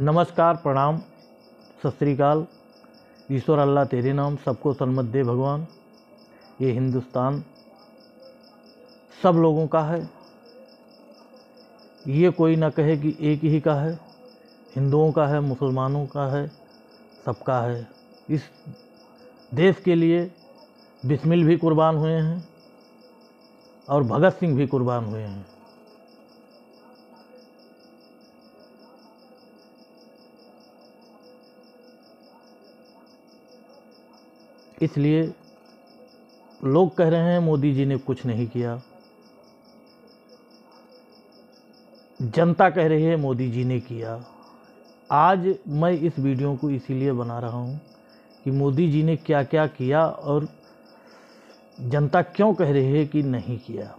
नमस्कार प्रणाम सत श्रीकाल ईश्वर अल्लाह तेरे नाम सबको सन्मत दे भगवान ये हिंदुस्तान सब लोगों का है ये कोई ना कहे कि एक ही का है हिंदुओं का है मुसलमानों का है सबका है इस देश के लिए बिस्मिल भी कुर्बान हुए हैं और भगत सिंह भी कुर्बान हुए हैं इसलिए लोग कह रहे हैं मोदी जी ने कुछ नहीं किया जनता कह रही है मोदी जी ने किया आज मैं इस वीडियो को इसीलिए बना रहा हूँ कि मोदी जी ने क्या क्या किया और जनता क्यों कह रही है कि नहीं किया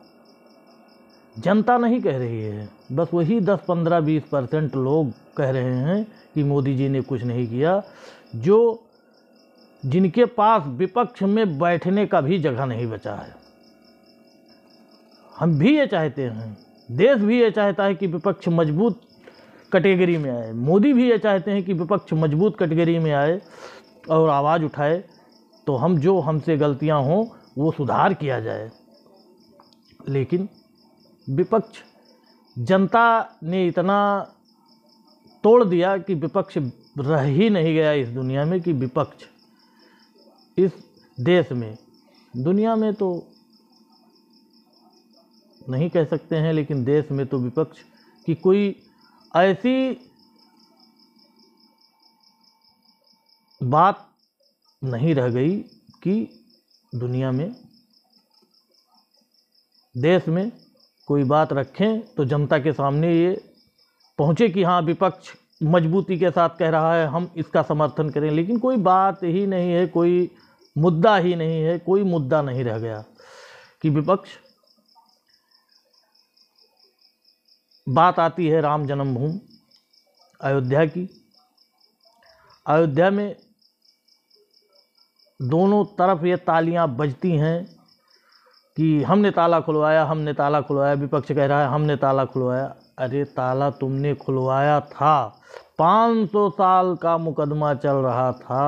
जनता नहीं कह रही है बस वही 10 15 20 परसेंट लोग कह रहे हैं कि मोदी जी ने कुछ नहीं किया जो जिनके पास विपक्ष में बैठने का भी जगह नहीं बचा है हम भी ये चाहते हैं देश भी ये चाहता है कि विपक्ष मजबूत कैटेगरी में आए मोदी भी ये चाहते हैं कि विपक्ष मजबूत कैटेगरी में आए और आवाज़ उठाए तो हम जो हमसे गलतियां हों वो सुधार किया जाए लेकिन विपक्ष जनता ने इतना तोड़ दिया कि विपक्ष रह ही नहीं गया इस दुनिया में कि विपक्ष इस देश में दुनिया में तो नहीं कह सकते हैं लेकिन देश में तो विपक्ष की कोई ऐसी बात नहीं रह गई कि दुनिया में देश में कोई बात रखें तो जनता के सामने ये पहुँचे कि हाँ विपक्ष मजबूती के साथ कह रहा है हम इसका समर्थन करें लेकिन कोई बात ही नहीं है कोई मुद्दा ही नहीं है कोई मुद्दा नहीं रह गया कि विपक्ष बात आती है राम जन्मभूमि अयोध्या की अयोध्या में दोनों तरफ ये तालियां बजती हैं कि हमने ताला खुलवाया हमने ताला खुलवाया विपक्ष कह रहा है हमने ताला खुलवाया अरे ताला तुमने खुलवाया था 500 साल का मुकदमा चल रहा था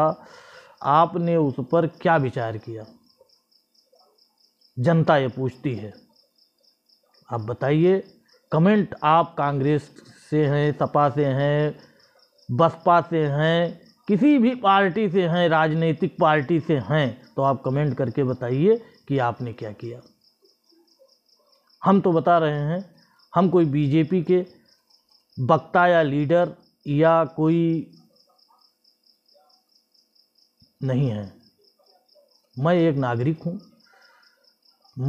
आपने उस पर क्या विचार किया जनता ये पूछती है आप बताइए कमेंट आप कांग्रेस से हैं सपा से हैं बसपा से हैं किसी भी पार्टी से हैं राजनीतिक पार्टी से हैं तो आप कमेंट करके बताइए कि आपने क्या किया हम तो बता रहे हैं हम कोई बीजेपी के वक्ता या लीडर या कोई नहीं है मैं एक नागरिक हूँ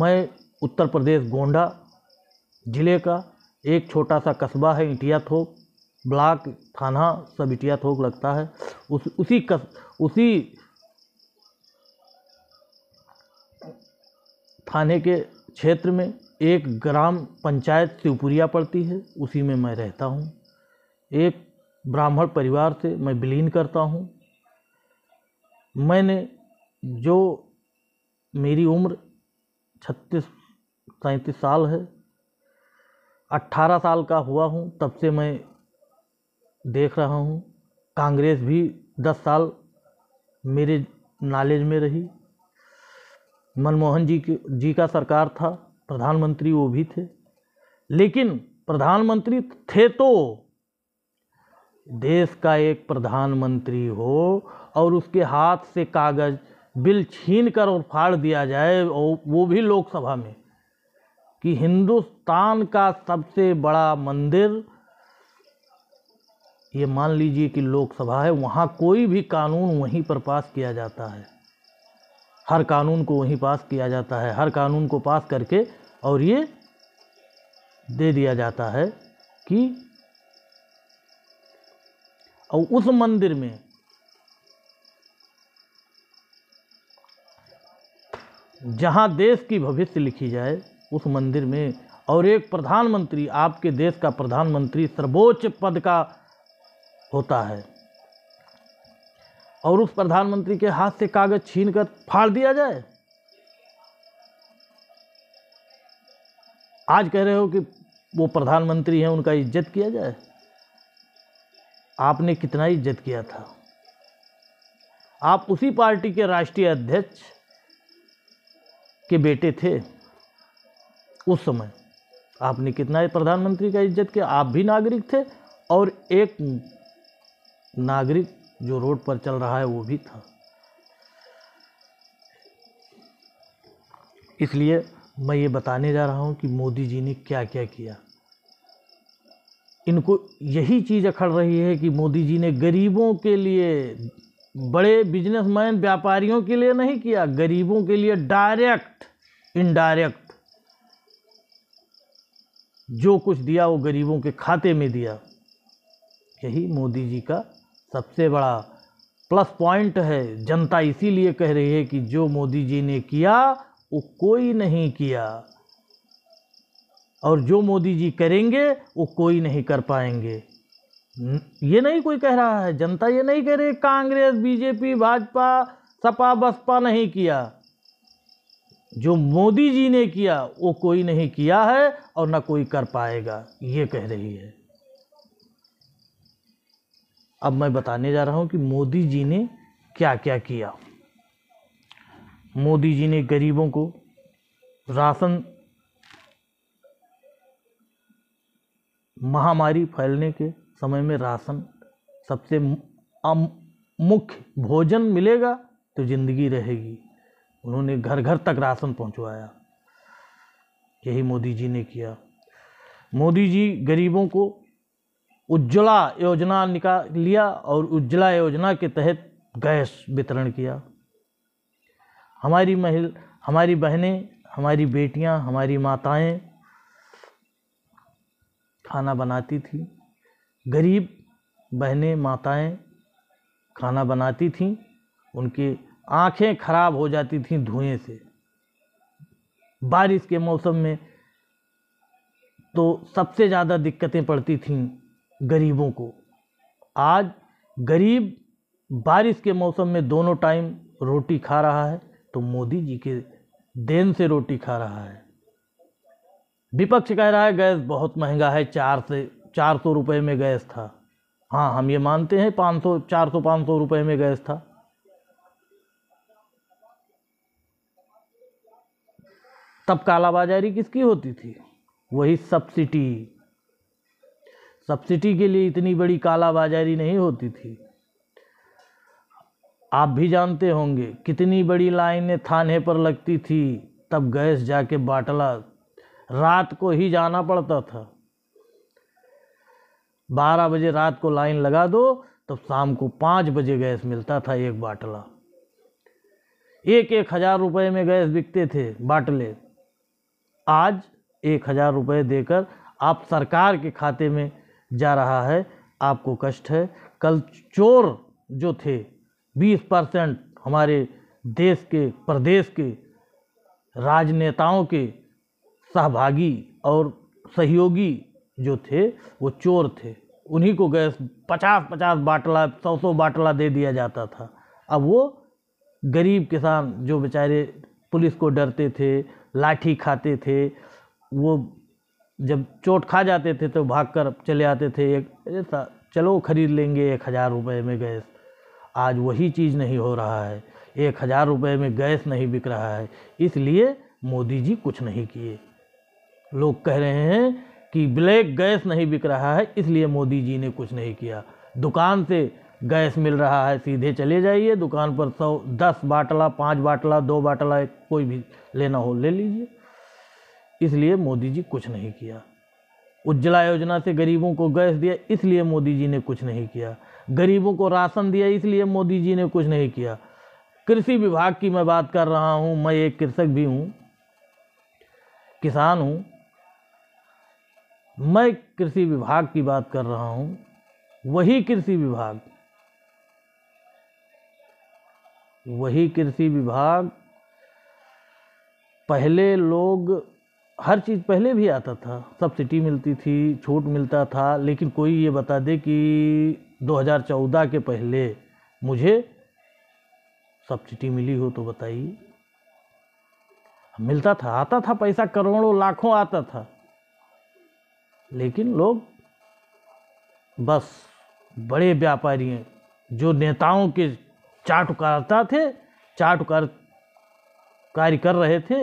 मैं उत्तर प्रदेश गोंडा ज़िले का एक छोटा सा कस्बा है इंटिया थोक ब्लॉक थाना सब इंटिया थोक लगता है उस उसी कस उसी थाने के क्षेत्र में एक ग्राम पंचायत शिवपुरिया पड़ती है उसी में मैं रहता हूँ एक ब्राह्मण परिवार से मैं बिलीन करता हूँ मैंने जो मेरी उम्र छत्तीस सैंतीस साल है अट्ठारह साल का हुआ हूँ तब से मैं देख रहा हूँ कांग्रेस भी दस साल मेरे नॉलेज में रही मनमोहन जी की जी का सरकार था प्रधानमंत्री वो भी थे लेकिन प्रधानमंत्री थे तो देश का एक प्रधानमंत्री हो और उसके हाथ से कागज़ बिल छीन कर और फाड़ दिया जाए और वो भी लोकसभा में कि हिंदुस्तान का सबसे बड़ा मंदिर ये मान लीजिए कि लोकसभा है वहाँ कोई भी कानून वहीं पर पास किया जाता है हर कानून को वहीं पास किया जाता है हर कानून को पास करके और ये दे दिया जाता है कि और उस मंदिर में जहाँ देश की भविष्य लिखी जाए उस मंदिर में और एक प्रधानमंत्री आपके देश का प्रधानमंत्री सर्वोच्च पद का होता है और उस प्रधानमंत्री के हाथ से कागज़ छीन कर फाड़ दिया जाए आज कह रहे हो कि वो प्रधानमंत्री हैं उनका इज्जत किया जाए आपने कितना इज्जत किया था आप उसी पार्टी के राष्ट्रीय अध्यक्ष के बेटे थे उस समय आपने कितना प्रधानमंत्री का इज्जत किया आप भी नागरिक थे और एक नागरिक जो रोड पर चल रहा है वो भी था इसलिए मैं ये बताने जा रहा हूँ कि मोदी जी ने क्या क्या किया इनको यही चीज़ अखड़ रही है कि मोदी जी ने गरीबों के लिए बड़े बिजनेसमैन व्यापारियों के लिए नहीं किया गरीबों के लिए डायरेक्ट इनडायरेक्ट जो कुछ दिया वो गरीबों के खाते में दिया यही मोदी जी का सबसे बड़ा प्लस पॉइंट है जनता इसीलिए कह रही है कि जो मोदी जी ने किया वो कोई नहीं किया और जो मोदी जी करेंगे वो कोई नहीं कर पाएंगे ये नहीं कोई कह रहा है जनता ये नहीं कह रही कांग्रेस बीजेपी भाजपा सपा बसपा नहीं किया जो मोदी जी ने किया वो कोई नहीं किया है और ना कोई कर पाएगा ये कह रही है अब मैं बताने जा रहा हूँ कि मोदी जी ने क्या क्या किया मोदी जी ने गरीबों को राशन महामारी फैलने के समय में राशन सबसे मुख्य भोजन मिलेगा तो ज़िंदगी रहेगी उन्होंने घर घर तक राशन पहुंचवाया यही मोदी जी ने किया मोदी जी गरीबों को उज्ज्वला योजना निकाल लिया और उज्ज्वला योजना के तहत गैस वितरण किया हमारी महिल हमारी बहनें हमारी बेटियां हमारी माताएं खाना बनाती थी गरीब बहनें माताएं खाना बनाती थीं उनकी आंखें खराब हो जाती थीं धुएं से बारिश के मौसम में तो सबसे ज़्यादा दिक्कतें पड़ती थीं गरीबों को आज गरीब बारिश के मौसम में दोनों टाइम रोटी खा रहा है तो मोदी जी के देन से रोटी खा रहा है विपक्ष कह रहा है गैस बहुत महंगा है चार से चार सौ रुपये में गैस था हाँ हम ये मानते हैं पाँच सौ चार सौ पाँच सौ रुपये में गैस था तब कालाबाजारी किसकी होती थी वही सब्सिडी सब्सिडी के लिए इतनी बड़ी कालाबाजारी नहीं होती थी आप भी जानते होंगे कितनी बड़ी लाइनें थाने पर लगती थी तब गैस जाके बाटला रात को ही जाना पड़ता था बारह बजे रात को लाइन लगा दो तब शाम को पाँच बजे गैस मिलता था एक बाटला एक एक हज़ार रुपये में गैस बिकते थे बाटले आज एक हज़ार रुपये देकर आप सरकार के खाते में जा रहा है आपको कष्ट है कल चोर जो थे 20 परसेंट हमारे देश के प्रदेश के राजनेताओं के सहभागी और सहयोगी जो थे वो चोर थे उन्हीं को गैस पचास पचास बाटला सौ सौ बाटला दे दिया जाता था अब वो गरीब किसान जो बेचारे पुलिस को डरते थे लाठी खाते थे वो जब चोट खा जाते थे तो भाग कर चले आते थे एक ऐसा चलो ख़रीद लेंगे एक हज़ार रुपये में गैस आज वही चीज़ नहीं हो रहा है एक हज़ार रुपये में गैस नहीं बिक रहा है इसलिए मोदी जी कुछ नहीं किए लोग कह रहे हैं कि ब्लैक गैस नहीं बिक रहा है इसलिए मोदी जी ने कुछ नहीं किया दुकान से गैस मिल रहा है सीधे चले जाइए दुकान पर सौ दस बाटला पाँच बाटला दो बाटला कोई भी लेना हो ले लीजिए इसलिए मोदी जी कुछ नहीं किया उज्ज्वला योजना से गरीबों को गैस दिया इसलिए मोदी जी ने कुछ नहीं किया गरीबों को राशन दिया इसलिए मोदी जी ने कुछ नहीं किया कृषि विभाग की मैं बात कर रहा हूँ मैं एक कृषक भी हूँ किसान हूँ मैं कृषि विभाग की बात कर रहा हूँ वही कृषि विभाग वही कृषि विभाग पहले लोग हर चीज़ पहले भी आता था सब्सिडी मिलती थी छूट मिलता था लेकिन कोई ये बता दे कि 2014 के पहले मुझे सब्सिडी मिली हो तो बताइए मिलता था आता था पैसा करोड़ों लाखों आता था लेकिन लोग बस बड़े व्यापारी जो नेताओं के चाट चाटुकारता थे चाटुकार कार्य कर रहे थे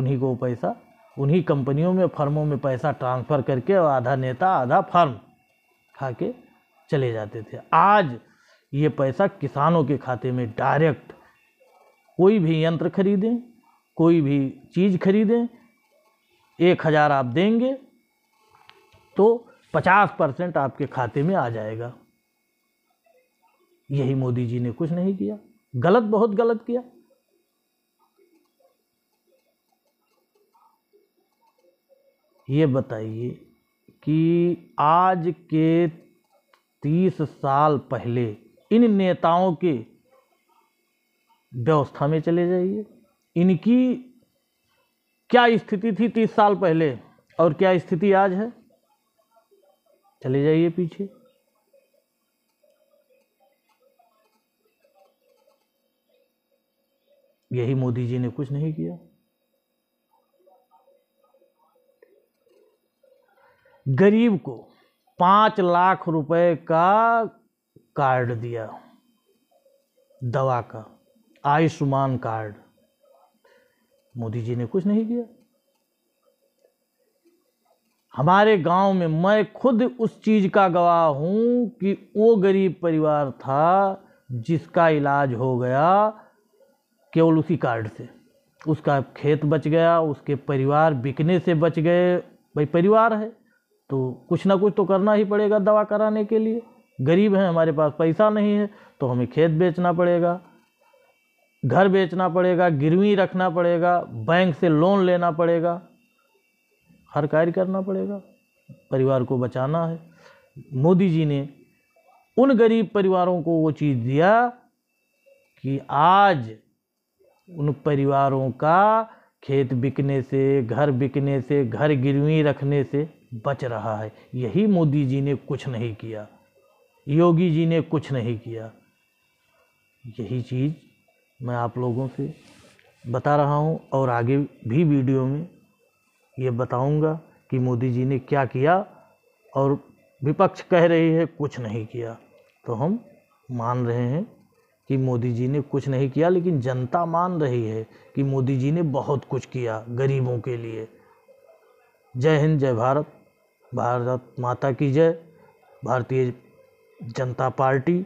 उन्हीं को पैसा उन्हीं कंपनियों में फर्मों में पैसा ट्रांसफ़र करके और आधा नेता आधा फर्म खा के चले जाते थे आज ये पैसा किसानों के खाते में डायरेक्ट कोई भी यंत्र खरीदें कोई भी चीज़ खरीदें एक हज़ार आप देंगे तो पचास परसेंट आपके खाते में आ जाएगा यही मोदी जी ने कुछ नहीं किया गलत बहुत गलत किया ये बताइए कि आज के तीस साल पहले इन नेताओं के व्यवस्था में चले जाइए इनकी क्या स्थिति थी तीस साल पहले और क्या स्थिति आज है चले जाइए पीछे यही मोदी जी ने कुछ नहीं किया गरीब को पाँच लाख रुपए का कार्ड दिया दवा का आयुष्मान कार्ड मोदी जी ने कुछ नहीं किया हमारे गांव में मैं खुद उस चीज़ का गवाह हूं कि वो गरीब परिवार था जिसका इलाज हो गया केवल उसी कार्ड से उसका खेत बच गया उसके परिवार बिकने से बच गए भाई परिवार है तो कुछ ना कुछ तो करना ही पड़ेगा दवा कराने के लिए गरीब हैं हमारे पास पैसा नहीं है तो हमें खेत बेचना पड़ेगा घर बेचना पड़ेगा गिरवी रखना पड़ेगा बैंक से लोन लेना पड़ेगा हर कार्य करना पड़ेगा परिवार को बचाना है मोदी जी ने उन गरीब परिवारों को वो चीज़ दिया कि आज उन परिवारों का खेत बिकने से घर बिकने से घर गिरवी रखने से बच रहा है यही मोदी जी ने कुछ नहीं किया योगी जी ने कुछ नहीं किया यही चीज़ मैं आप लोगों से बता रहा हूं और आगे भी वीडियो में ये बताऊंगा कि मोदी जी ने क्या किया और विपक्ष कह रही है कुछ नहीं किया तो हम मान रहे हैं कि मोदी जी ने कुछ नहीं किया लेकिन जनता मान रही है कि मोदी जी ने बहुत कुछ किया गरीबों के लिए जय हिंद जय भारत भारत माता की जय भारतीय जनता पार्टी